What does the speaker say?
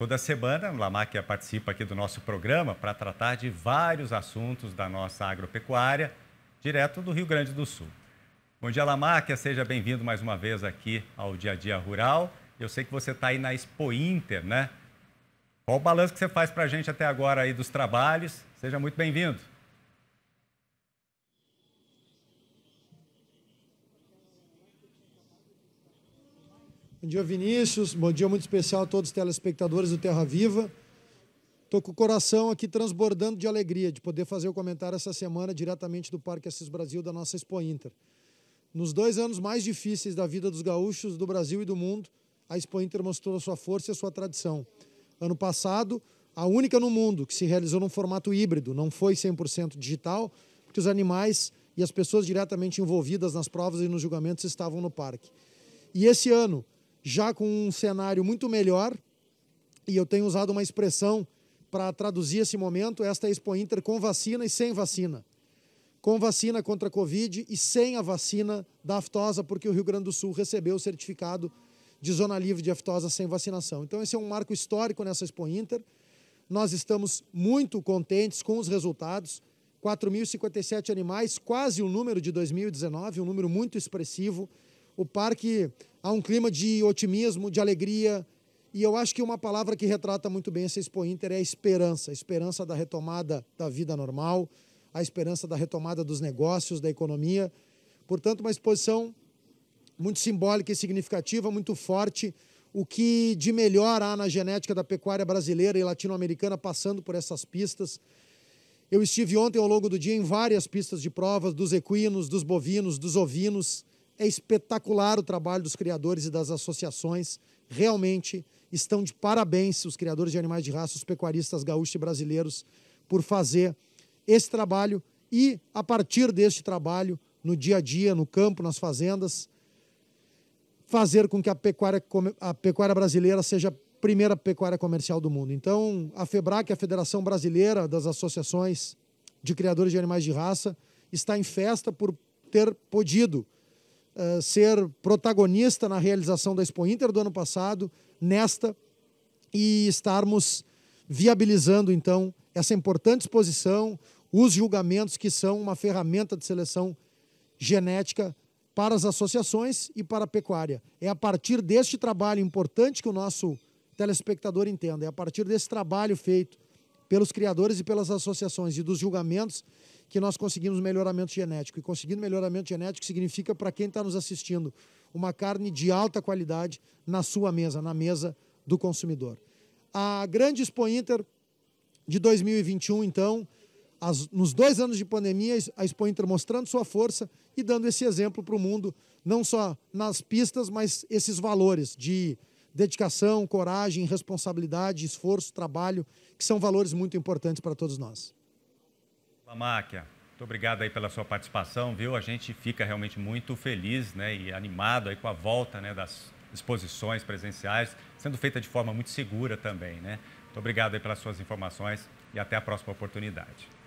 Toda semana, Lamáquia participa aqui do nosso programa para tratar de vários assuntos da nossa agropecuária, direto do Rio Grande do Sul. Bom dia, Lamáquia. Seja bem-vindo mais uma vez aqui ao Dia a Dia Rural. Eu sei que você está aí na Expo Inter, né? Qual o balanço que você faz para a gente até agora aí dos trabalhos? Seja muito bem-vindo. Bom dia, Vinícius. Bom dia muito especial a todos os telespectadores do Terra Viva. Estou com o coração aqui transbordando de alegria de poder fazer o comentário essa semana diretamente do Parque Assis Brasil da nossa Expo Inter. Nos dois anos mais difíceis da vida dos gaúchos, do Brasil e do mundo, a Expo Inter mostrou a sua força e a sua tradição. Ano passado, a única no mundo que se realizou num formato híbrido, não foi 100% digital, porque os animais e as pessoas diretamente envolvidas nas provas e nos julgamentos estavam no parque. E esse ano, já com um cenário muito melhor, e eu tenho usado uma expressão para traduzir esse momento, esta é a Expo Inter com vacina e sem vacina. Com vacina contra a Covid e sem a vacina da aftosa, porque o Rio Grande do Sul recebeu o certificado de zona livre de aftosa sem vacinação. Então esse é um marco histórico nessa Expo Inter. Nós estamos muito contentes com os resultados. 4.057 animais, quase o número de 2019, um número muito expressivo. O parque há um clima de otimismo, de alegria. E eu acho que uma palavra que retrata muito bem essa Expo Inter é a esperança. A esperança da retomada da vida normal, a esperança da retomada dos negócios, da economia. Portanto, uma exposição muito simbólica e significativa, muito forte. O que de melhor há na genética da pecuária brasileira e latino-americana passando por essas pistas. Eu estive ontem ao longo do dia em várias pistas de provas dos equinos, dos bovinos, dos ovinos. É espetacular o trabalho dos criadores e das associações. Realmente estão de parabéns os criadores de animais de raça, os pecuaristas gaúchos e brasileiros, por fazer esse trabalho e, a partir deste trabalho, no dia a dia, no campo, nas fazendas, fazer com que a pecuária, a pecuária brasileira seja a primeira pecuária comercial do mundo. Então, a FEBRAC, a Federação Brasileira das Associações de Criadores de Animais de Raça, está em festa por ter podido eh, ser protagonista na realização da Expo Inter do ano passado, nesta, e estarmos viabilizando, então, essa importante exposição, os julgamentos que são uma ferramenta de seleção genética para as associações e para a pecuária. É a partir deste trabalho importante que o nosso telespectador entenda, é a partir desse trabalho feito pelos criadores e pelas associações e dos julgamentos que nós conseguimos melhoramento genético. E conseguindo melhoramento genético significa, para quem está nos assistindo, uma carne de alta qualidade na sua mesa, na mesa do consumidor. A grande Expo Inter de 2021, então, as, nos dois anos de pandemia, a Expo Inter mostrando sua força e dando esse exemplo para o mundo, não só nas pistas, mas esses valores de dedicação, coragem, responsabilidade, esforço, trabalho, que são valores muito importantes para todos nós. Lamáquia, muito obrigado aí pela sua participação, viu? A gente fica realmente muito feliz né, e animado aí com a volta né, das exposições presenciais, sendo feita de forma muito segura também, né? Muito obrigado aí pelas suas informações e até a próxima oportunidade.